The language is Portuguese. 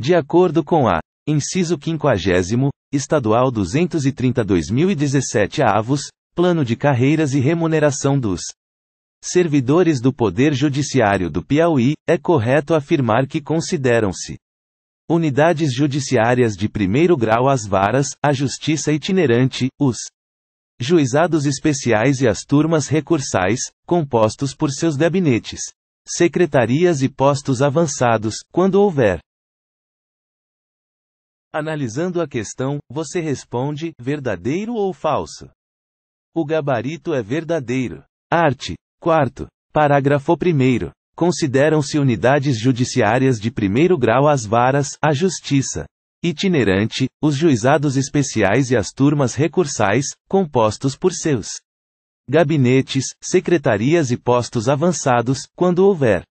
De acordo com a Inciso 50, Estadual 230-2017 avos, Plano de Carreiras e Remuneração dos Servidores do Poder Judiciário do Piauí, é correto afirmar que consideram-se unidades judiciárias de primeiro grau as varas, a justiça itinerante, os juizados especiais e as turmas recursais, compostos por seus gabinetes, secretarias e postos avançados, quando houver Analisando a questão, você responde: verdadeiro ou falso? O gabarito é verdadeiro. Arte, 4. Parágrafo 1. Consideram-se unidades judiciárias de primeiro grau as varas, a justiça itinerante, os juizados especiais e as turmas recursais, compostos por seus gabinetes, secretarias e postos avançados, quando houver